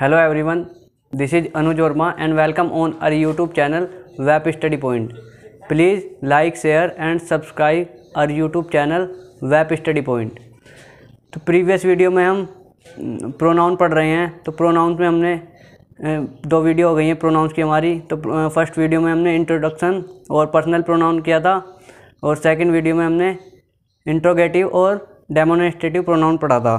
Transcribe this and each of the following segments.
hello everyone this is Anuj Verma and welcome on our YouTube channel web study point please like share and subscribe our YouTube channel web study point तो previous video में हम pronoun mm, पढ़ रहे हैं तो pronounce में हमने दो वीडियो हो गई हैं प्रोनाउंस की हमारी तो फर्स्ट वीडियो में हमने इंट्रोडक्शन और पर्सनल प्रोनाउन किया था और सेकेंड वीडियो में हमने इंट्रोगेटिव और डेमोनेस्ट्रेटिव प्रोनाउन पढ़ा था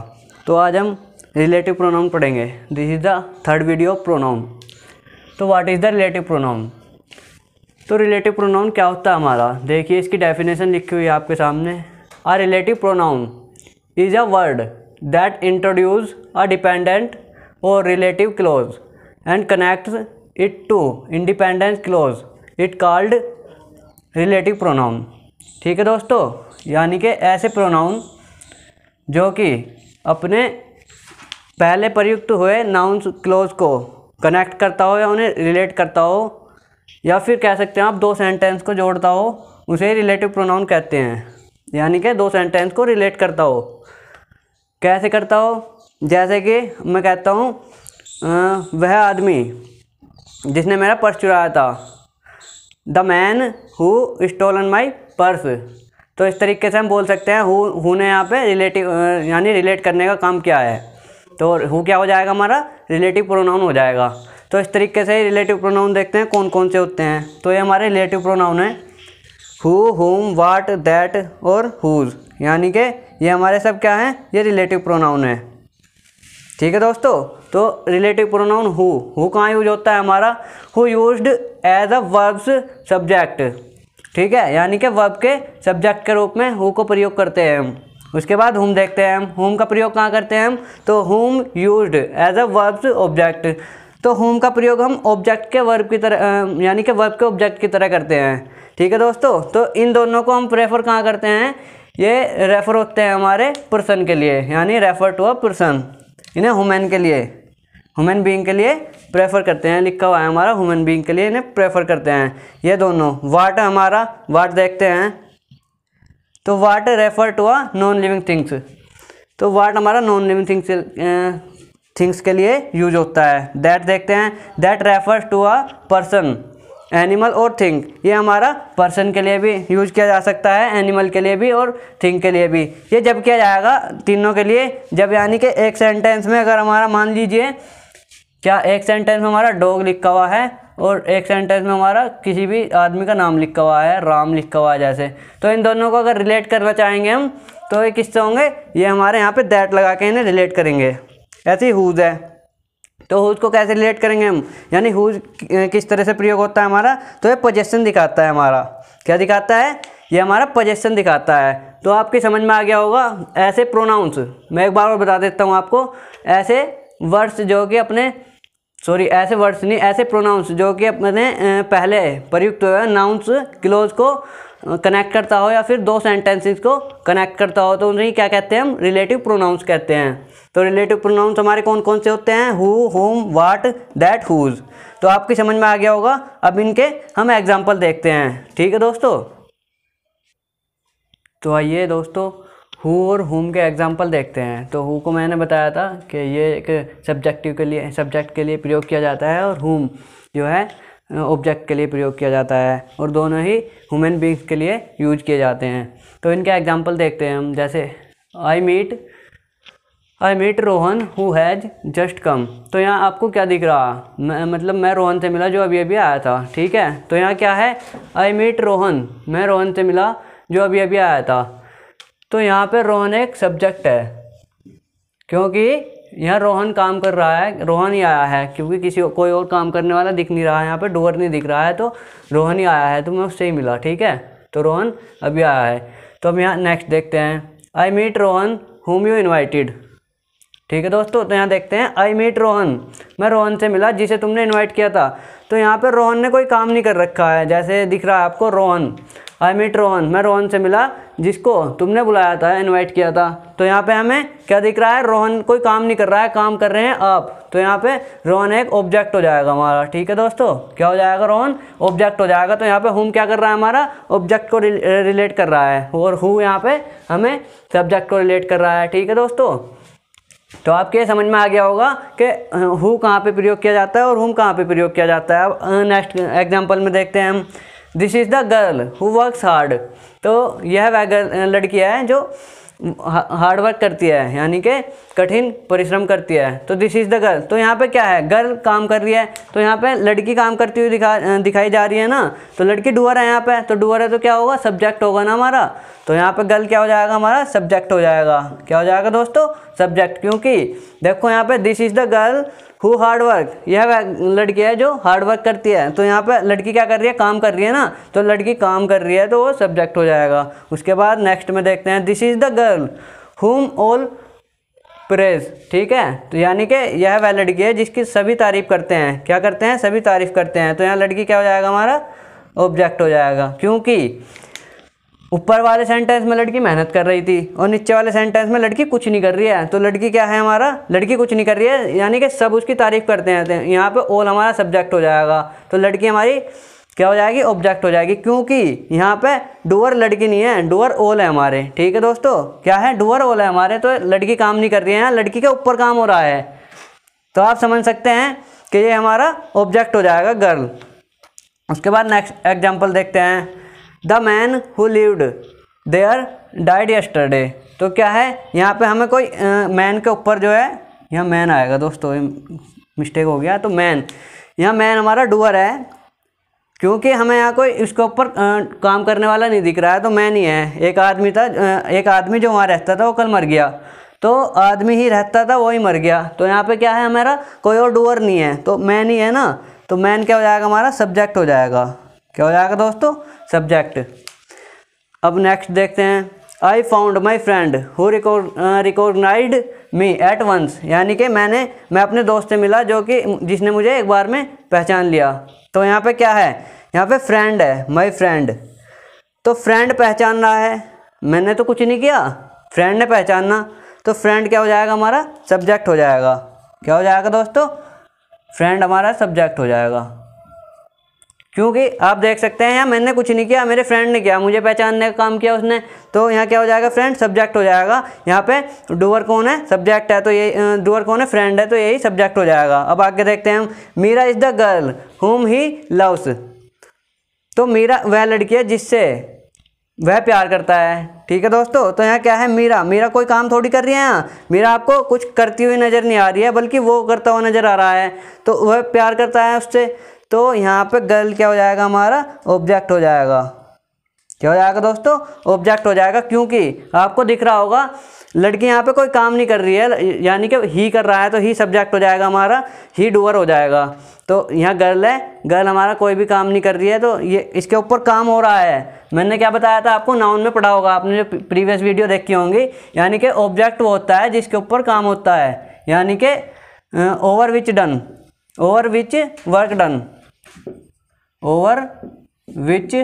तो आज हम रिलेटिव प्रोनाउन पढ़ेंगे this is the third video pronoun तो what is the relative pronoun तो रिलेटिव प्रोनाउन क्या होता है हमारा देखिए इसकी डेफिनेशन लिखी हुई है आपके सामने आ relative pronoun is a word that introduces a dependent or relative clause and connect it to independent clause it called relative pronoun ठीक है दोस्तों यानी कि ऐसे प्रोनाउन जो कि अपने पहले प्रयुक्त हुए नाउन क्लोज को कनेक्ट करता हो या उन्हें रिलेट करता हो या फिर कह सकते हैं आप दो सेंटेंस को जोड़ता हो उसे रिलेटिव प्रोनाउन कहते हैं यानी कि दो सेंटेंस को रिलेट करता हो कैसे करता हो जैसे कि मैं कहता हूँ वह आदमी जिसने मेरा पर्स चुराया था the man who stolen my purse तो इस तरीके से हम बोल सकते हैं हु ने यहाँ पे रिलेटिव यानी रिलेट करने का काम किया है तो हु क्या हो जाएगा हमारा रिलेटिव प्रोनाउन हो जाएगा तो इस तरीके से रिलेटिव प्रोनाउन देखते हैं कौन कौन से होते हैं तो ये हमारे रिलेटिव प्रोनाउन है हु होम वाट दैट और हुज यानी कि ये हमारे सब क्या हैं ये रिलेटिव प्रोनाउन है ठीक है दोस्तों तो रिलेटिव प्रोनाउन हु हु कहाँ यूज होता है हमारा who use as a verbs subject ठीक है यानी कि वर्ब के सब्जेक्ट के रूप में हु को प्रयोग करते हैं हम उसके बाद हुम देखते हैं हम हुम का प्रयोग कहाँ करते हैं हम तो whom use as a verbs object तो होम का प्रयोग हम ऑब्जेक्ट के वर्ब की तरह यानी कि वर्ब के ऑब्जेक्ट की तरह करते हैं ठीक है दोस्तों तो इन दोनों को हम प्रेफर कहाँ करते हैं ये रेफ़र होते हैं हमारे पर्सन के लिए यानी रेफ़र टू अ पर्सन इन्हें हुमेन के लिए हुमेन बींग के लिए प्रेफर करते हैं लिखा हुआ है हमारा हुमेन बींग के लिए इन्हें प्रेफर करते हैं ये दोनों वाट हमारा वाट देखते हैं तो what refer to a non living things तो वाट हमारा नॉन लिविंग थिंग्स थिंग्स के लिए यूज होता है दैट देखते हैं that refers to a person animal or thing ये हमारा पर्सन के लिए भी यूज किया जा सकता है एनिमल के लिए भी और थिंग के लिए भी ये जब किया जाएगा तीनों के लिए जब यानी कि एक सेंटेंस में अगर हमारा मान लीजिए क्या एक सेंटेंस में हमारा डॉग लिखा हुआ है और एक सेंटेंस में हमारा किसी भी आदमी का नाम लिखा हुआ है राम लिखा हुआ है जैसे तो इन दोनों को अगर रिलेट करना चाहेंगे हम तो ये किससे होंगे ये हमारे यहाँ पे दैट लगा के इन्हें रिलेट करेंगे ऐसे ही हुज है तो हुज को कैसे रिलेट करेंगे हम यानी हुज किस तरह से प्रयोग होता है हमारा तो ये पोजेशन दिखाता है हमारा क्या दिखाता है ये हमारा पोजेशन दिखाता है तो आपकी समझ में आ गया होगा ऐसे प्रोनाउंस मैं एक बार और बता देता हूँ आपको ऐसे वर्ड्स जो कि अपने सॉरी ऐसे वर्ड्स नहीं ऐसे प्रोनाउंस जो कि अपने पहले प्रयुक्त हुए नाउंस क्लोज को कनेक्ट करता हो या फिर दो सेंटेंसेस को कनेक्ट करता हो तो उन्हें क्या कहते हैं हम रिलेटिव प्रोनाउंस कहते हैं तो रिलेटिव प्रोनाउंस हमारे कौन कौन से होते हैं who whom what that whose तो आपकी समझ में आ गया होगा अब इनके हम एग्जाम्पल देखते हैं ठीक है दोस्तों तो आइए दोस्तों हु और होम के एग्जाम्पल देखते हैं तो हु को मैंने बताया था कि ये एक सब्जेक्टिव के लिए सब्जेक्ट के लिए प्रयोग किया जाता है और हुम जो है ऑब्जेक्ट के लिए प्रयोग किया जाता है और दोनों ही ह्यूमन बींग्स के लिए यूज किए जाते हैं तो इनके एग्जाम्पल देखते हैं हम जैसे I meet I meet Rohan who has just come तो यहाँ आपको क्या दिख रहा मैं मतलब मैं रोहन से मिला जो अभी अभी आया था ठीक है तो यहाँ क्या है आई मीट रोहन मैं रोहन से मिला जो अभी अभी आया था तो यहाँ पे रोहन एक सब्जेक्ट है क्योंकि यहाँ रोहन काम कर रहा है रोहन ही आया है क्योंकि किसी कोई और काम करने वाला दिख नहीं रहा है यहाँ पे डोर नहीं दिख रहा है तो रोहन ही आया है तो मैं उससे ही मिला ठीक है तो रोहन अभी आया है तो अब यहाँ नेक्स्ट देखते हैं I meet Rohan whom you invited ठीक है दोस्तों तो यहाँ देखते हैं आई मीट रोहन मैं रोहन से मिला जिसे तुमने इन्वाइट किया था तो यहाँ पर रोहन ने कोई काम नहीं कर रखा है जैसे दिख रहा है आपको रोहन आई मीट रोहन मैं रोहन से मिला जिसको तुमने बुलाया था इनवाइट किया था तो यहाँ पे हमें क्या दिख रहा है रोहन कोई काम नहीं कर रहा है काम कर रहे हैं आप तो यहाँ पे रोहन एक ऑब्जेक्ट हो जाएगा हमारा ठीक है दोस्तों क्या हो जाएगा रोहन ऑब्जेक्ट हो जाएगा तो यहाँ पे हुम क्या कर रहा है हमारा ऑब्जेक्ट को रिलेट कर रहा है और हु यहाँ पे हमें सब्जेक्ट को रिलेट कर रहा है ठीक है दोस्तों तो आपके समझ में आ गया होगा कि हु कहाँ पे प्रयोग किया जाता है और हुम कहाँ पे प्रयोग किया जाता है अब नेक्स्ट एग्जांपल में देखते हैं हम this is the girl who works hard तो यह वह लड़कियाँ हैं जो हार्ड वर्क करती है यानी कि कठिन परिश्रम करती है तो दिस इज़ द गर्ल तो यहाँ पे क्या है गर्ल काम कर रही है तो यहाँ पे लड़की काम करती हुई दिखा दिखाई जा रही है ना तो लड़की डुअर है यहाँ पे तो डुअर है तो क्या होगा सब्जेक्ट होगा ना हमारा तो यहाँ पे गर्ल क्या हो जाएगा हमारा सब्जेक्ट हो जाएगा क्या हो जाएगा दोस्तों सब्जेक्ट क्योंकि देखो यहाँ पे this is the girl who hard work यह लड़की है जो हार्ड वर्क करती है तो यहाँ पर लड़की क्या कर रही है काम कर रही है ना तो लड़की काम कर रही है तो वो सब्जेक्ट हो जाएगा उसके बाद नेक्स्ट में देखते हैं this is the girl whom all praise ठीक है तो यानी कि यह वह लड़की है जिसकी सभी तारीफ़ करते हैं क्या करते हैं सभी तारीफ़ करते हैं तो यहाँ लड़की क्या हो जाएगा हमारा ऑब्जेक्ट हो जाएगा क्योंकि ऊपर वाले सेंटेंस में लड़की मेहनत कर रही थी और नीचे वाले सेंटेंस में लड़की कुछ नहीं कर रही है तो लड़की क्या है हमारा लड़की कुछ नहीं कर रही है यानी कि सब उसकी तारीफ़ करते हैं तो यहाँ पे ऑल हमारा सब्जेक्ट हो जाएगा तो लड़की हमारी क्या हो जाएगी ऑब्जेक्ट हो जाएगी क्योंकि यहाँ पे डोअर लड़की नहीं है डोअर ओल है हमारे ठीक है दोस्तों क्या है डोअर ओल है हमारे तो लड़की काम नहीं कर रही है लड़की के ऊपर काम हो रहा है तो आप समझ सकते हैं कि ये हमारा ऑब्जेक्ट हो जाएगा गर्ल उसके बाद नेक्स्ट एग्जाम्पल देखते हैं the man who lived there died yesterday तो क्या है यहाँ पे हमें कोई मैन के ऊपर जो है यहाँ मैन आएगा दोस्तों मिस्टेक हो गया तो मैन यहाँ मैन हमारा डूअर है क्योंकि हमें यहाँ कोई इसके ऊपर काम करने वाला नहीं दिख रहा है तो मैन ही है एक आदमी था एक आदमी जो वहाँ रहता था वो कल मर गया तो आदमी ही रहता था वही मर गया तो यहाँ पे क्या है हमारा कोई और डूअर नहीं है तो मैन ही है ना तो मैन क्या हो जाएगा हमारा सब्जेक्ट हो जाएगा क्या हो जाएगा दोस्तों सब्जेक्ट अब नेक्स्ट देखते हैं I found my friend who recognized me at once यानी कि मैंने मैं अपने दोस्त से मिला जो कि जिसने मुझे एक बार में पहचान लिया तो यहाँ पे क्या है यहाँ पे फ्रेंड है माई फ्रेंड तो फ्रेंड पहचान रहा है मैंने तो कुछ नहीं किया फ्रेंड ने पहचानना तो फ्रेंड क्या हो जाएगा हमारा सब्जेक्ट हो जाएगा क्या हो जाएगा दोस्तों फ्रेंड हमारा सब्जेक्ट हो जाएगा क्योंकि आप देख सकते हैं यहाँ मैंने कुछ नहीं किया मेरे फ्रेंड ने किया मुझे पहचानने का काम किया उसने तो यहाँ क्या हो जाएगा फ्रेंड सब्जेक्ट हो जाएगा यहाँ पे डूअर कौन है सब्जेक्ट है तो ये डूअर कौन है फ्रेंड है तो यही सब्जेक्ट हो जाएगा अब आगे देखते हैं हम Meera is the girl whom he loves तो मीरा वह लड़की है जिससे वह प्यार करता है ठीक है दोस्तों तो यहाँ क्या है मीरा मीरा कोई काम थोड़ी कर रही है यहाँ मीरा आपको कुछ करती हुई नज़र नहीं आ रही है बल्कि वो करता हुआ नज़र आ रहा है तो वह प्यार करता है उससे तो यहाँ पे गर्ल क्या हो जाएगा हमारा ऑब्जेक्ट हो जाएगा क्या हो जाएगा दोस्तों ऑब्जेक्ट हो जाएगा क्योंकि आपको दिख रहा होगा लड़की यहाँ पे कोई काम नहीं कर रही है यानी कि ही कर रहा है तो ही सब्जेक्ट हो जाएगा हमारा ही डूअर हो जाएगा तो यहाँ गर्ल है गर्ल हमारा कोई भी काम नहीं कर रही है तो ये इसके ऊपर काम हो रहा है मैंने क्या बताया था आपको नाउन में पढ़ा होगा आपने जो प्रीवियस वीडियो देखी होंगी यानी कि ऑब्जेक्ट वो होता है जिसके ऊपर काम होता है यानी कि over which done over which work done over which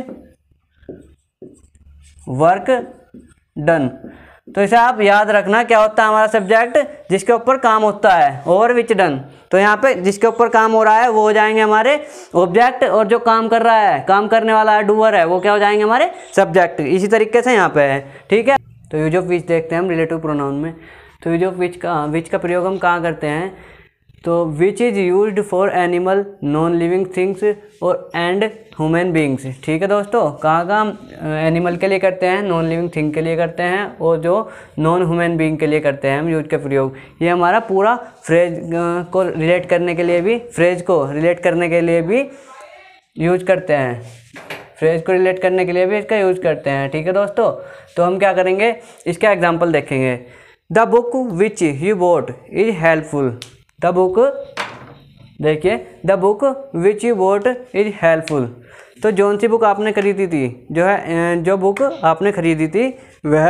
work done तो इसे आप याद रखना क्या होता है हमारा सब्जेक्ट जिसके ऊपर काम होता है ओवर विच डन तो यहाँ पे जिसके ऊपर काम हो रहा है वो हो जाएंगे हमारे ऑब्जेक्ट और जो काम कर रहा है काम करने वाला है डूअर है वो क्या हो जाएंगे हमारे सब्जेक्ट इसी तरीके से यहाँ पे है ठीक है तो यूज ऑफ विच देखते हैं हम रिलेटिव प्रोनाउन में तो यूज ऑफ विच का विच का प्रयोग हम कहाँ करते हैं तो which is use for animal non living things और एंड ह्यूमन बींग्स ठीक है दोस्तों कहाँ कहाँ एनिमल के लिए करते हैं नॉन लिविंग थिंग के लिए करते हैं और जो नॉन ह्यूमन बींग के लिए करते हैं हम यूज के प्रयोग ये हमारा पूरा फ्रेज को रिलेट करने के लिए भी फ्रेज को रिलेट करने के लिए भी यूज करते हैं फ्रेज को रिलेट करने के लिए भी इसका यूज करते हैं ठीक है दोस्तों तो हम क्या करेंगे इसका एग्जाम्पल देखेंगे the book which you bought is helpful the book देखिए the book which you bought is helpful तो जौन सी बुक आपने खरीदी थी जो है जो बुक आपने खरीदी थी वह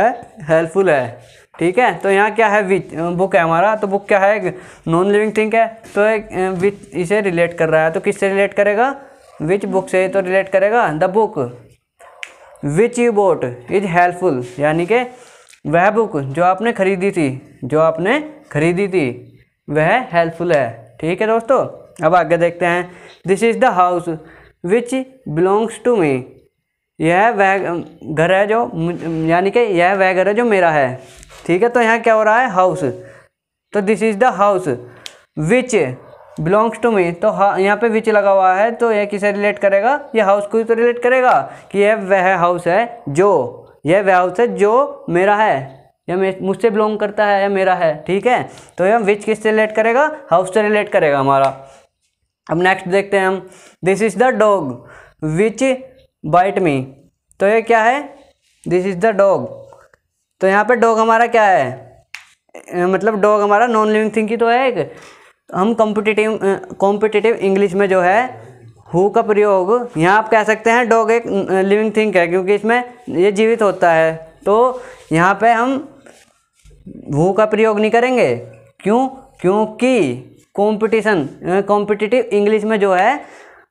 हेल्पफुल है ठीक है तो यहाँ क्या है विच बुक है हमारा तो बुक क्या है नॉन लिविंग थिंग है तो एक विच इसे रिलेट कर रहा है तो किससे रिलेट करेगा विच बुक से तो रिलेट करेगा the book which you bought is helpful यानी कि वह बुक जो आपने खरीदी थी जो आपने खरीदी थी वह हेल्पफुल है ठीक है दोस्तों अब आगे देखते हैं this is the house which belongs to me यह वह घर है जो यानी कि यह वह घर है जो मेरा है ठीक है तो यहाँ क्या हो रहा है हाउस तो this is the house which belongs to me तो हाँ यहाँ पे विच लगा हुआ है तो यह किसे रिलेट करेगा यह हाउस को ही तो रिलेट करेगा कि यह वह हाउस है जो यह वह हाउस है जो मेरा है या मुझसे बिलोंग करता है या मेरा है ठीक है तो यह विच किस से रिलेट करेगा हाउस से रिलेट करेगा हमारा अब नेक्स्ट देखते हैं हम this is the dog which bite me तो ये क्या है दिस इज़ द डॉग तो यहाँ पे डॉग हमारा क्या है मतलब डॉग हमारा नॉन लिविंग थिंग की तो है एक हम कॉम्पिटिटिव कॉम्पिटिटिव इंग्लिश में जो है हु का प्रयोग यहाँ आप कह सकते हैं डॉग एक लिविंग थिंग है क्योंकि इसमें ये जीवित होता है तो यहाँ पे हम वो का प्रयोग नहीं करेंगे क्यों क्योंकि कंपटीशन कॉम्पिटिटिव इंग्लिश में जो है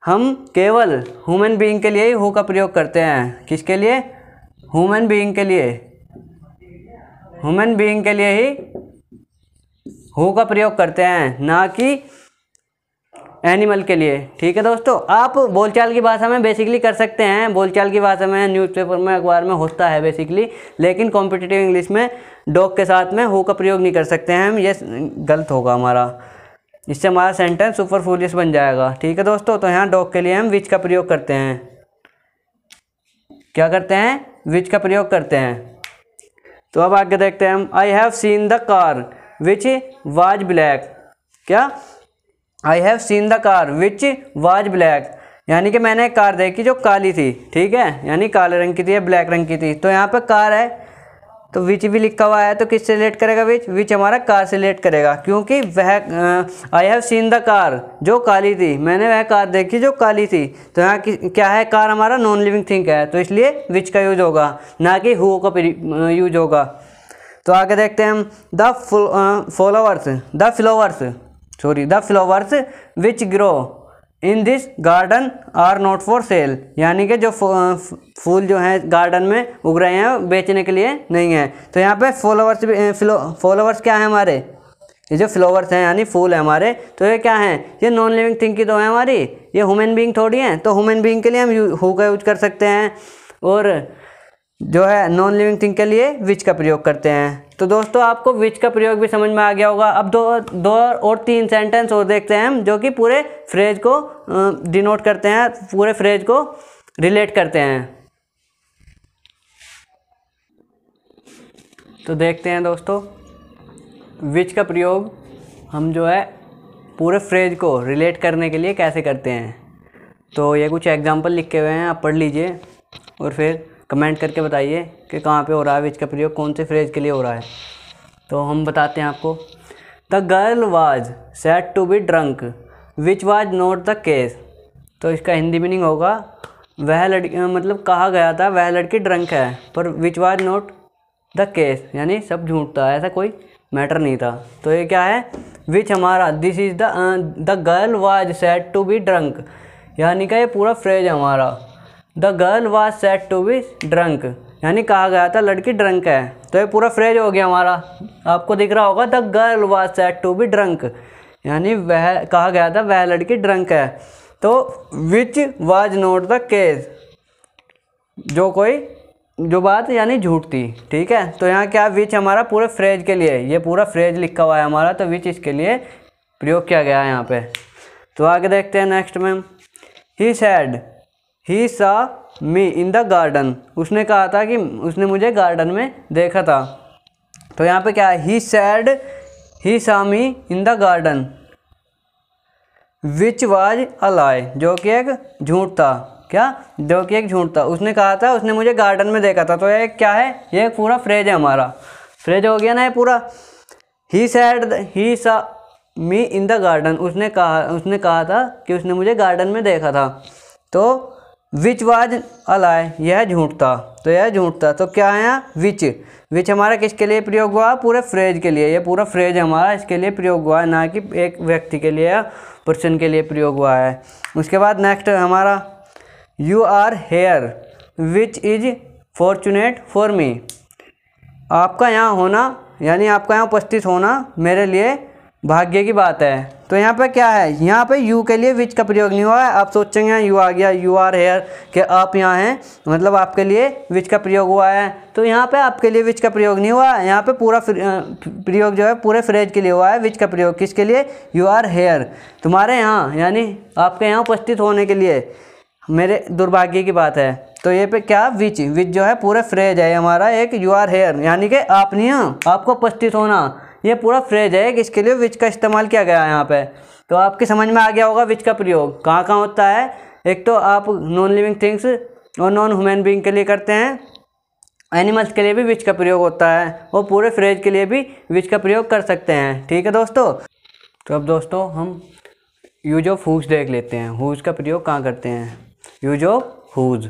हम केवल ह्यूमन बीइंग के लिए ही हु का प्रयोग करते हैं किसके लिए ह्यूमन बीइंग के लिए ह्यूमन बीइंग के लिए ही हु का प्रयोग करते हैं ना कि एनिमल के लिए ठीक है दोस्तों आप बोलचाल की भाषा में बेसिकली कर सकते हैं बोलचाल की भाषा में न्यूज़पेपर में अखबार में होता है बेसिकली लेकिन कॉम्पिटिटिव इंग्लिश में डॉग के साथ में हो का प्रयोग नहीं कर सकते हैं हम ये गलत होगा हमारा इससे हमारा सेंटेंस सुपर फूलिस बन जाएगा ठीक है दोस्तों तो यहाँ डॉग के लिए हम विच का प्रयोग करते हैं क्या करते हैं विच का प्रयोग करते हैं तो अब आगे देखते हैं हम I have seen the car which was black क्या I have seen the car which was black यानी कि मैंने एक कार देखी जो काली थी ठीक है यानी काले रंग की थी या ब्लैक रंग की थी तो यहाँ पर कार है तो विच भी लिखा हुआ है तो किस से रिलेट करेगा विच विच हमारा कार से रिलेट करेगा क्योंकि वह I have seen the car जो काली थी मैंने वह कार देखी जो काली थी तो यहाँ क्या है कार हमारा नॉन लिविंग थिंग है तो इसलिए विच का यूज होगा ना कि हु का यूज होगा तो आगे देखते हैं हम the followers the flowers sorry the flowers which grow in this garden are not for sale यानी कि जो फूल जो हैं गार्डन में उग रहे हैं बेचने के लिए नहीं है तो यहाँ पे फॉलोवर्स फॉलोवर्स क्या है हमारे ये जो फ्लावर्स हैं यानी फूल है हमारे तो ये क्या हैं ये नॉन लिविंग थिंग की तो है हमारी ये ह्यूमन बीइंग थोड़ी हैं तो ह्यूमन बीइंग के लिए हम हु का यूज कर सकते हैं और जो है नॉन लिविंग थिंग के लिए विच का प्रयोग करते हैं तो दोस्तों आपको विच का प्रयोग भी समझ में आ गया होगा अब दो दो और तीन सेंटेंस और देखते हैं हम जो कि पूरे फ्रेज को डिनोट करते हैं पूरे फ्रेज को रिलेट करते हैं तो देखते हैं दोस्तों विच का प्रयोग हम जो है पूरे फ्रेज को रिलेट करने के लिए कैसे करते हैं तो ये कुछ एग्जाम्पल लिखे हुए हैं आप पढ़ लीजिए और फिर कमेंट करके बताइए कि कहाँ पे हो रहा है विच का प्रयोग कौन से फ्रेज के लिए हो रहा है तो हम बताते हैं आपको the girl was said to be drunk which was not the case तो इसका हिंदी मीनिंग होगा वह लड़की मतलब कहा गया था वह लड़की ड्रंक है पर which was not the case यानी सब झूठ था ऐसा कोई मैटर नहीं था तो ये क्या है विच हमारा this is the the girl was said to be drunk यानी का ये पूरा फ्रेज है हमारा the girl was said to be drunk यानी कहा गया था लड़की ड्रंक है तो ये पूरा फ्रेज हो गया हमारा आपको दिख रहा होगा the girl was said to be drunk यानी वह कहा गया था वह लड़की ड्रंक है तो which was not the case जो कोई जो बात यानी झूठ थी ठीक है तो यहाँ क्या विच हमारा पूरे फ्रेज के लिए ये पूरा फ्रेज लिखा हुआ है हमारा तो विच इसके लिए प्रयोग किया गया है यहाँ पे तो आगे देखते हैं नेक्स्ट में ही said he saw me in the garden उसने कहा था कि उसने मुझे गार्डन में देखा था तो यहाँ पे क्या है ही said he saw me in the garden which was a lie जो कि एक झूठ था क्या जो कि एक झूठ था उसने कहा था उसने मुझे गार्डन में देखा था तो ये क्या है ये एक पूरा फ्रेज है हमारा फ्रेज हो गया ना ये पूरा ही said he saw me in the garden उसने कहा उसने कहा था कि उसने मुझे गार्डन में देखा था तो विच वाज अलाय यह झूठ था तो यह झूठ था तो क्या है यहाँ विच विच हमारा किसके लिए प्रयोग हुआ पूरे फ्रेज के लिए यह पूरा फ्रेज हमारा इसके लिए प्रयोग हुआ है ना कि एक व्यक्ति के लिए या पर्सन के लिए प्रयोग हुआ है उसके बाद नेक्स्ट हमारा you are here which is fortunate for me आपका यहाँ होना यानी आपका यहाँ उपस्थित होना मेरे लिए भाग्य की बात है तो यहाँ पर क्या है यहाँ पे यू के लिए विच का प्रयोग नहीं हुआ है आप सोचेंगे यू आ गया यू आर हेयर कि आप यहाँ हैं मतलब आपके लिए विच का प्रयोग हुआ है तो यहाँ पे आपके लिए विच का प्रयोग नहीं हुआ है यहाँ पे पूरा प्रयोग जो है पूरे फ्रेज के लिए हुआ है विच का प्रयोग किसके लिए यू आर हेयर तुम्हारे यहाँ यानी आपके यहाँ उपस्थित होने के लिए मेरे दुर्भाग्य की बात है तो ये पे क्या विच विच जो है पूरे फ्रेज है हमारा एक यू आर हेयर यानी कि नहीं हो आपको उपस्थित होना ये पूरा फ्रेज है कि इसके लिए विच का इस्तेमाल किया गया है यहाँ पे तो आपके समझ में आ गया होगा विच का प्रयोग कहाँ कहाँ होता है एक तो आप नॉन लिविंग थिंग्स और नॉन ह्यूमन बींग के लिए करते हैं एनिमल्स के लिए भी विच का प्रयोग होता है और पूरे फ्रेज के लिए भी विच का प्रयोग कर सकते हैं ठीक है दोस्तों तो अब दोस्तों हम यूज ऑफ हुज देख लेते हैं हुज का प्रयोग कहाँ करते हैं यूज ऑफ हुज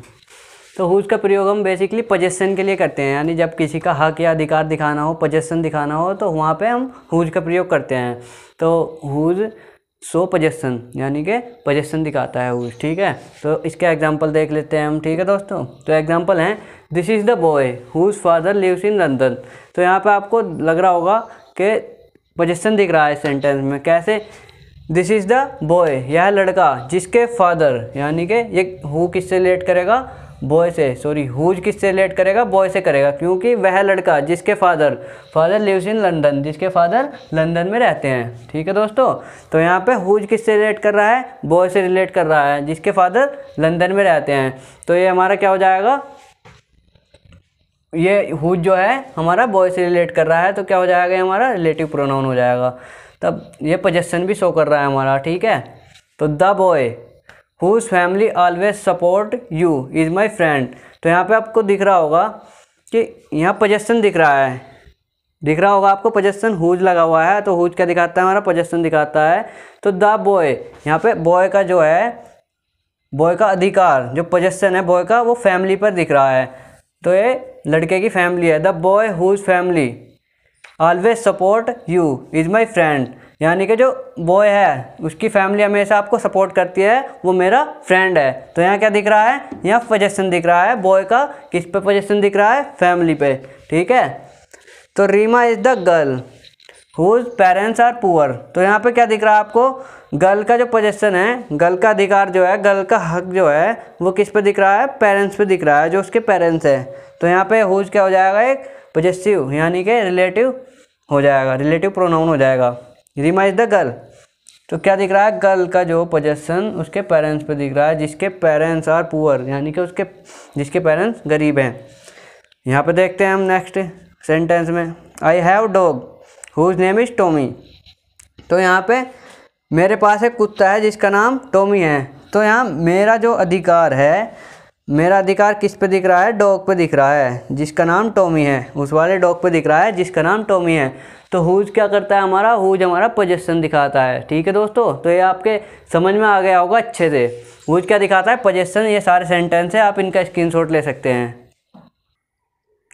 तो हुज का प्रयोग हम बेसिकली पजेशन के लिए करते हैं यानी जब किसी का हक या अधिकार दिखाना हो पजेशन दिखाना हो तो वहाँ पे हम हुज का प्रयोग करते हैं तो हुज सो पजेशन यानी कि पजेशन दिखाता है हुज ठीक है तो इसके एग्जाम्पल देख लेते हैं हम ठीक है दोस्तों तो एग्जाम्पल हैं this is the boy whose father lives in London तो यहाँ पर आपको लग रहा होगा कि पजेशन दिख रहा है सेंटेंस में कैसे दिस इज़ द बॉय यह लड़का जिसके फादर यानी कि ये हु किससे रिलेट करेगा बॉय से सॉरी हुज किससे रिलेट करेगा बॉय से करेगा क्योंकि वह लड़का जिसके father father lives in London जिसके फादर लंदन में रहते हैं ठीक है दोस्तों तो यहाँ पे हुज किससे रिलेट कर रहा है बॉय से रिलेट कर रहा है जिसके फादर लंदन में रहते हैं तो ये हमारा क्या हो जाएगा ये हुज जो है हमारा बॉय से रिलेट कर रहा है तो क्या हो जाएगा हमारा रिलेटिव प्रोनाउन हो जाएगा तब ये पोजेसन भी शो कर रहा है हमारा ठीक है तो the boy whose family always support you is my friend तो यहाँ पे आपको दिख रहा होगा कि यहाँ पोजेसन दिख रहा है दिख रहा होगा आपको पोजेसन हुज लगा हुआ है तो हुज क्या दिखाता है हमारा पोजेसन दिखाता है तो द बॉय यहाँ पे बॉय का जो है बॉय का अधिकार जो पोजेसन है बॉय का वो फैमिली पर दिख रहा है तो ये लड़के की फैमिली है the boy whose family always support you is my friend यानी कि जो बॉय है उसकी फैमिली हमेशा आपको सपोर्ट करती है वो मेरा फ्रेंड है तो यहाँ क्या दिख रहा है यहाँ पोजेशन दिख रहा है बॉय का किस पे पोजेसन दिख रहा है फैमिली पे ठीक है तो Reema is the girl whose parents are poor तो यहाँ पे क्या दिख रहा है आपको गर्ल का जो पोजेशन है गर्ल का अधिकार जो है गर्ल का हक जो है वो किस पे दिख रहा है पेरेंट्स पे दिख रहा है जो उसके पेरेंट्स हैं तो यहाँ पे हुज क्या हो जाएगा एक पोजेसिव यानी कि रिलेटिव हो जाएगा रिलेटिव प्रोनाउन हो जाएगा रिमाइज इज़ द गर्ल तो क्या दिख रहा है गर्ल का जो पोजेसन उसके पेरेंट्स पे दिख रहा है जिसके पेरेंट्स आर पुअर यानी कि उसके जिसके पेरेंट्स गरीब हैं यहाँ पे देखते हैं हम नेक्स्ट सेंटेंस में I have dog whose name is Tommy तो यहाँ पे मेरे पास एक कुत्ता है जिसका नाम टोमी है तो यहाँ मेरा जो अधिकार है मेरा अधिकार किस पे दिख रहा है डॉग पे दिख रहा है जिसका नाम टोमी है उस वाले डॉग पे दिख रहा है जिसका नाम टोमी है तो हुज क्या करता है हमारा हुज हमारा पजेशन दिखाता है ठीक है दोस्तों तो ये आपके समझ में आ गया होगा अच्छे से हुज क्या दिखाता है पजेशन ये सारे सेंटेंस है आप इनका स्क्रीन ले सकते हैं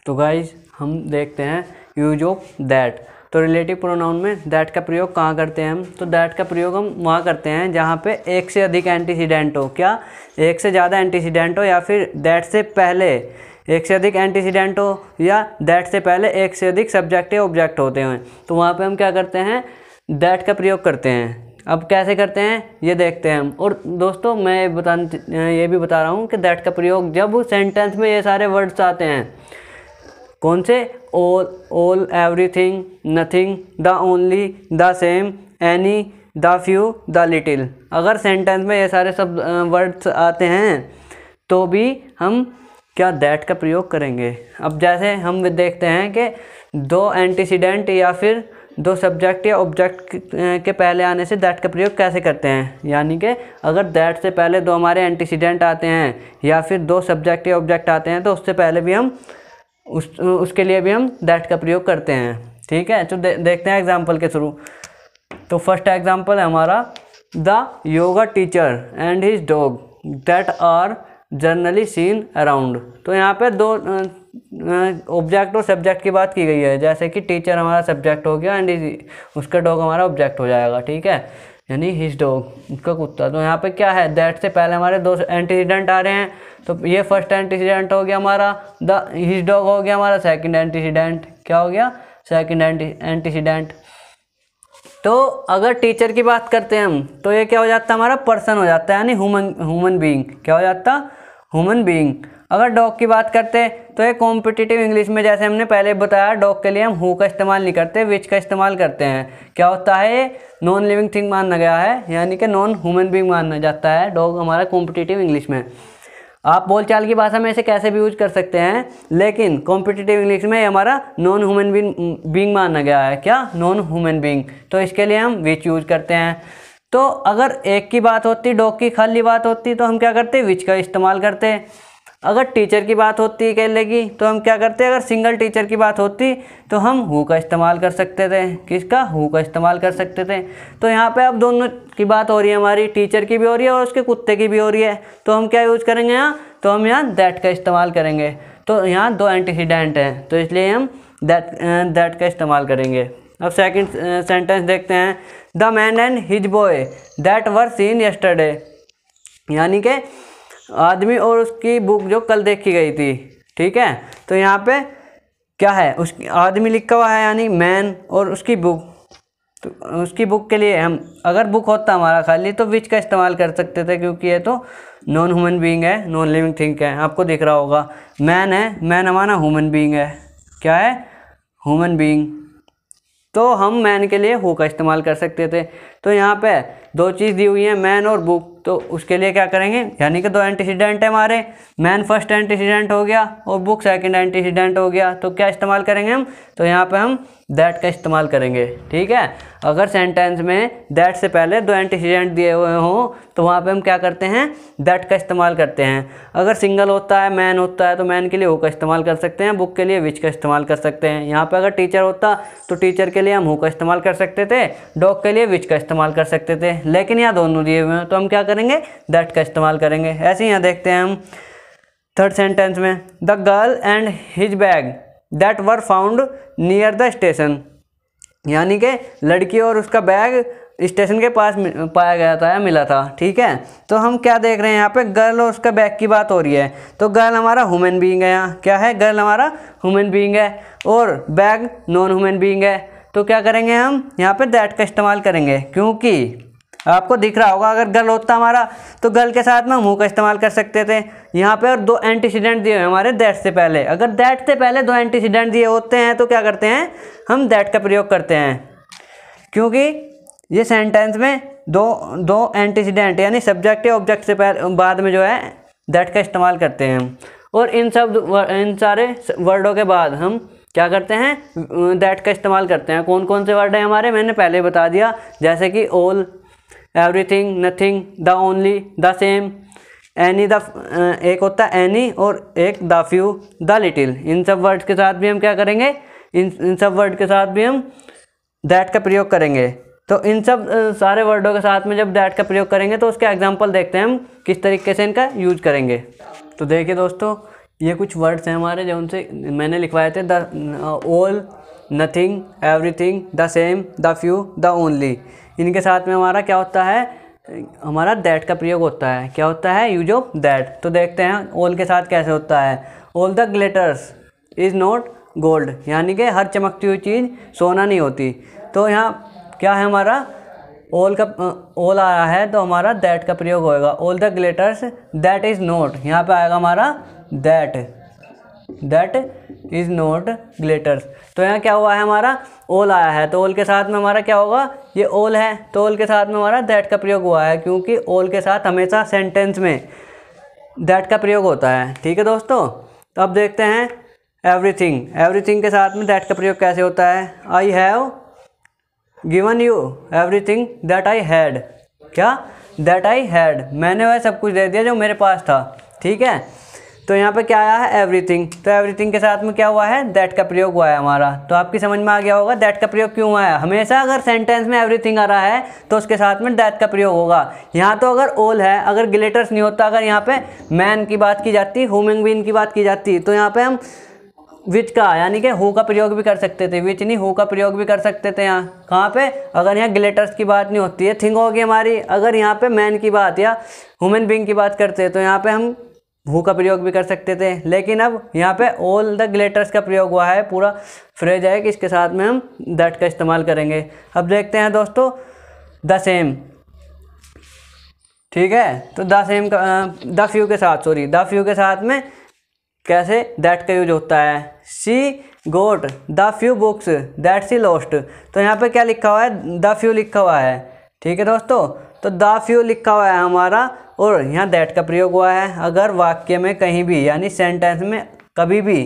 तो गाइज हम देखते हैं यूज ऑफ दैट तो रिलेटिव प्रोनाउन में दैट का प्रयोग कहाँ करते हैं हम तो दैट का प्रयोग हम वहाँ करते हैं जहाँ पे एक से अधिक एंटीसीडेंट हो क्या एक से ज़्यादा एंटीसीडेंट हो या फिर दैट से पहले एक से अधिक एंटीसीडेंट हो या दैट से पहले एक से अधिक सब्जेक्ट या ऑब्जेक्ट होते हैं तो वहाँ पे हम क्या करते हैं दैट का प्रयोग करते हैं अब कैसे करते हैं ये देखते हैं हम और दोस्तों मैं बता ये भी बता रहा हूँ कि दैट का प्रयोग जब सेंटेंस में ये सारे वर्ड्स आते हैं कौन से all all everything nothing the only the same any the few the little अगर सेंटेंस में ये सारे सब वर्ड्स आते हैं तो भी हम क्या दैट का प्रयोग करेंगे अब जैसे हम देखते हैं कि दो एंटीसीडेंट या फिर दो सब्जेक्ट या ऑब्जेक्ट के पहले आने से दैट का प्रयोग कैसे करते हैं यानी कि अगर दैट से पहले दो हमारे एंटीसीडेंट आते हैं या फिर दो सब्जेक्ट या ऑब्जेक्ट आते हैं तो उससे पहले भी हम उस उसके लिए भी हम दैट का प्रयोग करते हैं ठीक है तो दे, देखते हैं एग्जाम्पल के थ्रू तो फर्स्ट एग्जाम्पल है हमारा the yoga teacher and his dog that are generally seen around तो यहाँ पे दो ऑब्जेक्ट और सब्जेक्ट की बात की गई है जैसे कि टीचर हमारा सब्जेक्ट हो गया एंड उसका डॉग हमारा ऑब्जेक्ट हो जाएगा ठीक है यानी हिज डॉग उसका कुत्ता तो यहाँ पे क्या है दैट से पहले हमारे दो एंटीसीडेंट आ रहे हैं तो ये फर्स्ट एंटीसीडेंट हो गया हमारा द हिज डॉग हो गया हमारा सेकेंड एंटीसीडेंट क्या हो गया सेकेंड एंटी एंटीसीडेंट तो अगर टीचर की बात करते हैं हम तो ये क्या हो जाता है हमारा पर्सन हो जाता है यानी ह्यूमन ह्यूमन बीइंग क्या हो जाता ह्यूमन बीइंग अगर डॉग की बात करते हैं तो ये कॉम्पिटिटिव इंग्लिश में जैसे हमने पहले बताया डॉग के लिए हम हु का इस्तेमाल नहीं करते विच का इस्तेमाल करते हैं क्या होता है ये नॉन लिविंग थिंग माना गया है यानी कि नॉन ह्यूमन बींग माना जाता है डॉग हमारा कॉम्पिटिटिव इंग्लिश में आप बोलचाल की भाषा में इसे कैसे भी यूज कर सकते हैं लेकिन कॉम्पिटिटिव इंग्लिश में हमारा नॉन ह्यूमन बींग माना गया है क्या नॉन ह्यूमन बींग तो इसके लिए हम विच यूज करते हैं तो अगर एक की बात होती डॉग की खाली बात होती तो हम क्या करते विच का इस्तेमाल करते अगर टीचर की बात होती है कहने की तो हम क्या करते हैं अगर सिंगल टीचर की बात होती तो हम हु का इस्तेमाल कर सकते थे किसका हु का इस्तेमाल कर सकते थे तो यहाँ पे अब दोनों की बात हो रही है हमारी टीचर की भी हो रही है और उसके कुत्ते की भी हो रही है तो हम क्या यूज़ करेंगे यहाँ तो हम यहाँ दैट का इस्तेमाल करेंगे तो यहाँ दो एंटीसीडेंट हैं तो इसलिए हम दैट दैट का इस्तेमाल करेंगे अब सेकेंड सेंटेंस देखते हैं the man and his boy that were seen yesterday यानी कि आदमी और उसकी बुक जो कल देखी गई थी ठीक है तो यहाँ पे क्या है उस आदमी लिखा हुआ है यानी मैन और उसकी बुक तो उसकी बुक के लिए हम अगर बुक होता हमारा खाली तो विच का इस्तेमाल कर सकते थे क्योंकि ये तो नॉन ह्यूमन बीइंग है नॉन लिविंग थिंक है आपको दिख रहा होगा मैन है मैन हमारा ह्यूमन बीइंग है क्या है ह्यूमन बीइंग तो हम मैन के लिए हु का इस्तेमाल कर सकते थे तो यहाँ पे दो चीज़ दी हुई है मैन और बुक तो उसके लिए क्या करेंगे यानी कि दो एंटीसीडेंट है हमारे मैन फर्स्ट एंटीसीडेंट हो गया और बुक सेकंड एंटीसीडेंट हो गया तो क्या इस्तेमाल करेंगे हम तो यहाँ पे हम दैट का इस्तेमाल करेंगे ठीक है अगर सेंटेंस में दैट से पहले दो एंटीसीडेंट दिए हुए हों तो वहाँ पे हम क्या करते हैं दैट का इस्तेमाल करते हैं अगर सिंगल होता है मैन होता है तो मैन के लिए वो का इस्तेमाल कर सकते हैं बुक के लिए विच का इस्तेमाल कर सकते हैं यहाँ पे अगर टीचर होता तो टीचर के लिए हम हु का इस्तेमाल कर सकते थे डॉग के लिए विच का इस्तेमाल कर सकते थे लेकिन यहाँ दोनों दिए हुए हैं तो हम क्या करेंगे दैट का इस्तेमाल करेंगे ऐसे ही यहाँ देखते हैं हम थर्ड सेंटेंस में the girl and his bag that were found near the station यानी कि लड़की और उसका बैग स्टेशन के पास पाया गया था या मिला था ठीक है तो हम क्या देख रहे हैं यहाँ पे गर्ल और उसका बैग की बात हो रही है तो गर्ल हमारा ह्यूमन बीइंग है यहाँ क्या है गर्ल हमारा ह्यूमन बीइंग है और बैग नॉन ह्यूमन बीइंग है तो क्या करेंगे हम यहाँ पे दैट का इस्तेमाल करेंगे क्योंकि आपको दिख रहा होगा अगर गल होता हमारा तो गल के साथ में मुंह का इस्तेमाल कर सकते थे यहाँ पे और दो एंटीसीडेंट दिए हुए हमारे दैट से पहले अगर दैट से पहले दो एंटीसीडेंट दिए होते हैं तो क्या करते हैं हम दैट का प्रयोग करते हैं क्योंकि ये सेंटेंस में दो दो एंटीसीडेंट यानी सब्जेक्ट या ऑब्जेक्ट से पहले बाद में जो है दैट का इस्तेमाल करते हैं हम और इन सब इन सारे वर्डों के बाद हम क्या करते हैं दैट का इस्तेमाल करते हैं कौन कौन से वर्ड हैं हमारे मैंने पहले बता दिया जैसे कि all everything nothing the only the same any the एक होता है एनी और एक द फ्यू द लिटिल इन सब वर्ड्स के साथ भी हम क्या करेंगे इन इन सब वर्ड के साथ भी हम दैट का प्रयोग करेंगे तो इन सब uh, सारे वर्डों के साथ में जब दैट का प्रयोग करेंगे तो उसके एग्जाम्पल देखते हैं हम किस तरीके से इनका यूज करेंगे तो देखिए दोस्तों ये कुछ वर्ड्स हैं हमारे जो उनसे मैंने लिखवाए थे the all nothing everything the same the few the only इनके साथ में हमारा क्या होता है हमारा दैट का प्रयोग होता है क्या होता है यूज ऑफ दैट तो देखते हैं ओल के साथ कैसे होता है all the glitters is not gold यानी कि हर चमकती हुई चीज़ सोना नहीं होती तो यहाँ क्या है हमारा ओल का ओल रहा है तो हमारा दैट का प्रयोग होएगा all the glitters that is not यहाँ पे आएगा हमारा that that is not glitters तो यहाँ क्या हुआ है हमारा ओल आया है तो ओल के साथ में हमारा क्या होगा ये ओल है तो ओल के साथ में हमारा दैट का प्रयोग हुआ है क्योंकि ओल के साथ हमेशा सेंटेंस में दैट का प्रयोग होता है ठीक है दोस्तों तो अब देखते हैं एवरीथिंग एवरीथिंग के साथ में दैट का प्रयोग कैसे होता है I have given you every thing that I had क्या दैट आई हैड मैंने वह सब कुछ दे दिया जो मेरे पास था ठीक है तो यहाँ पर क्या आया है एवरीथिंग तो एवरीथिंग के साथ में क्या हुआ है दैट का प्रयोग हुआ है हमारा तो आपकी समझ में आ गया होगा दैट का प्रयोग क्यों हुआ है हमेशा अगर सेंटेंस में एवरीथिंग आ रहा है तो उसके साथ में दैट का प्रयोग होगा यहाँ तो अगर ओल है अगर ग्लेटर्स नहीं होता अगर यहाँ पे मैन की बात की जाती हुमिंग बीन की बात की जाती तो यहाँ पर हम विच का यानी कि हो का प्रयोग भी कर सकते थे विच नहीं हो का प्रयोग भी कर सकते थे यहाँ कहाँ पे अगर यहाँ ग्लेटर्स की बात नहीं होती है थिंग होगी हमारी अगर यहाँ पे मैन की बात या हुमेन बींग की बात करते हैं तो यहाँ पे हम वो का प्रयोग भी कर सकते थे लेकिन अब यहाँ पे ऑल द ग्लेटर्स का प्रयोग हुआ है पूरा फ्रेज है कि इसके साथ में हम दैट का इस्तेमाल करेंगे अब देखते हैं दोस्तों द सेम ठीक है तो द सेम का द फ्यू के साथ सॉरी द फ्यू के साथ में कैसे दैट का यूज होता है she got the few books that she lost तो यहाँ पे क्या लिखा हुआ है द फ्यू लिखा हुआ है ठीक है दोस्तों तो द फ्यू लिखा हुआ है हमारा और यहाँ दैट का प्रयोग हुआ है अगर वाक्य में कहीं भी यानी सेंटेंस में कभी भी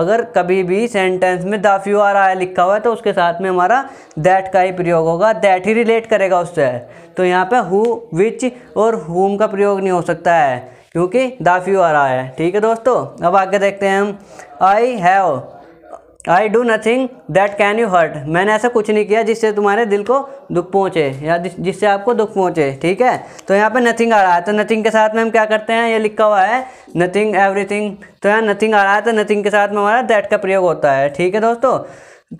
अगर कभी भी सेंटेंस में द फ्यू आर आया लिखा हुआ है तो उसके साथ में हमारा दैट का ही प्रयोग होगा दैट ही रिलेट करेगा उससे तो यहाँ पे हु विच और हुम का प्रयोग नहीं हो सकता है क्योंकि द फ्यू आर आया है ठीक है दोस्तों अब आगे देखते हैं हम I have I do nothing that can you hurt मैंने ऐसा कुछ नहीं किया जिससे तुम्हारे दिल को दुख पहुँचे या जिससे आपको दुख पहुँचे ठीक है तो यहाँ पे नथिंग आ रहा है तो नथिंग के साथ में हम क्या करते हैं ये लिखा हुआ है नथिंग एवरीथिंग तो यहाँ नथिंग आ रहा है तो नथिंग के साथ में हमारा दैट का प्रयोग होता है ठीक है दोस्तों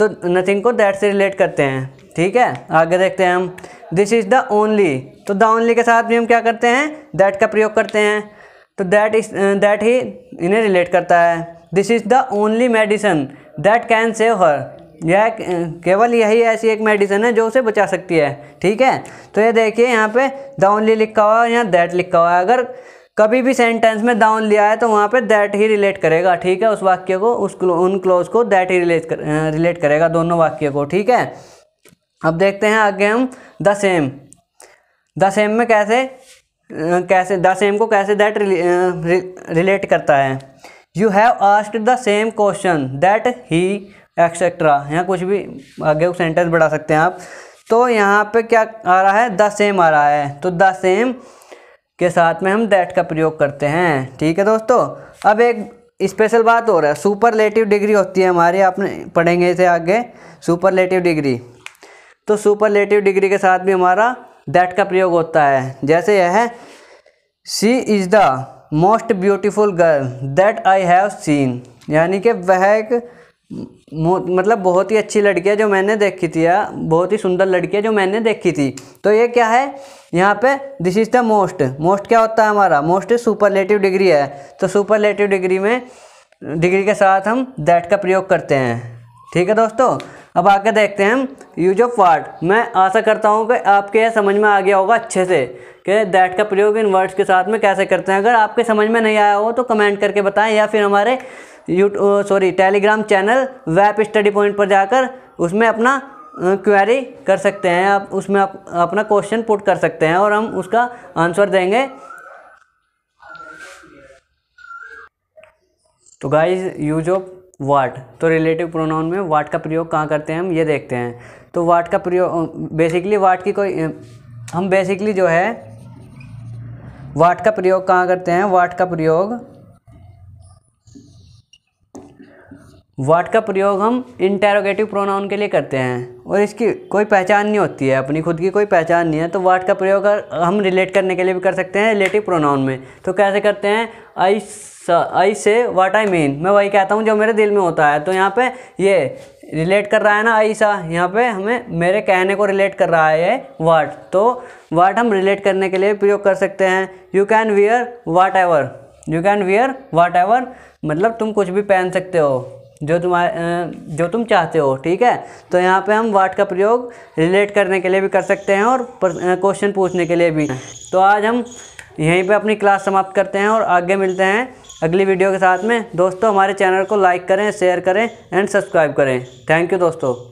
तो नथिंग को दैट से रिलेट करते हैं ठीक है आगे देखते हैं हम दिस इज़ द ओनली तो द ओनली के साथ भी हम क्या करते हैं दैट का प्रयोग करते हैं तो दैट इज दैट ही इन्हें रिलेट करता है this is the only medicine that can save her यह केवल यही ऐसी एक मेडिसिन है जो उसे बचा सकती है ठीक है तो ये देखिए यहाँ पे द ओनली लिखा हुआ है यहाँ दैट लिखा हुआ है अगर कभी भी सेंटेंस में दाउन लिया है तो वहाँ पे दैट ही रिलेट करेगा ठीक है उस वाक्य को उस उन क्लोज को दैट ही रिलेट कर, रिलेट करेगा दोनों वाक्य को ठीक है अब देखते हैं आगे हम द सेम द सेम में कैसे कैसे द सेम को कैसे दैट रिलेट करता है you have asked the same question that ही एक्सेट्रा यहाँ कुछ भी आगे सेंटेंस बढ़ा सकते हैं आप तो यहाँ पे क्या आ रहा है द सेम आ रहा है तो द सेम के साथ में हम दैट का प्रयोग करते हैं ठीक है दोस्तों अब एक स्पेशल बात हो रहा है सुपरलेटिव डिग्री होती है हमारी आपने पढ़ेंगे इसे आगे सुपरलेटिव डिग्री तो सुपरलेटिव डिग्री के साथ भी हमारा दैट का प्रयोग होता है जैसे यह है she is the most beautiful girl that I have seen यानी कि वह एक मतलब बहुत ही अच्छी लड़की है जो मैंने देखी थी या बहुत ही सुंदर लड़की है जो मैंने देखी थी तो ये क्या है यहाँ पे this is the most most क्या होता है हमारा मोस्ट सुपरलेटिव डिग्री है तो सुपरलेटिव डिग्री में डिग्री के साथ हम दैट का प्रयोग करते हैं ठीक है दोस्तों अब आगे देखते हैं यूज ऑफ वर्ड मैं आशा करता हूँ कि आपके यह समझ में आ गया होगा अच्छे से कि दैट का प्रयोग इन वर्ड्स के साथ में कैसे करते हैं अगर आपके समझ में नहीं आया हो तो कमेंट करके बताएं या फिर हमारे यूट्यू sorry telegram channel web study point पर जाकर उसमें अपना क्वेरी कर सकते हैं आप उसमें आप अपना क्वेश्चन पुट कर सकते हैं और हम उसका आंसर देंगे तो गाइज यूज ऑफ वाट तो रिलेटिव प्रोनाउन में वाट का प्रयोग कहाँ करते हैं हम ये देखते हैं तो वाट का प्रयोग बेसिकली वाट की कोई हम बेसिकली जो है वाट का प्रयोग कहाँ करते हैं वाट का प्रयोग वाट का प्रयोग हम इंटेरोगेटिव प्रोनाउन के लिए करते हैं और इसकी कोई पहचान नहीं होती है अपनी खुद की कोई पहचान नहीं है तो वाट का प्रयोग हम रिलेट करने के लिए भी कर सकते हैं रिलेटिव प्रोनाउन में तो कैसे करते हैं आई आई से वाट आई मीन मैं वही कहता हूँ जो मेरे दिल में होता है तो यहाँ पे ये रिलेट कर रहा है ना आई सा यहाँ पे हमें मेरे कहने को रिलेट कर रहा है वाट तो वाट हम रिलेट करने के लिए प्रयोग कर सकते हैं you can wear whatever you can wear whatever मतलब तुम कुछ भी पहन सकते हो जो तुम्हारे जो तुम चाहते हो ठीक है तो यहाँ पे हम वाट का प्रयोग रिलेट करने के लिए भी कर सकते हैं और क्वेश्चन पूछने के लिए भी तो आज हम यहीं पे अपनी क्लास समाप्त करते हैं और आगे मिलते हैं अगली वीडियो के साथ में दोस्तों हमारे चैनल को लाइक करें शेयर करें एंड सब्सक्राइब करें थैंक यू दोस्तों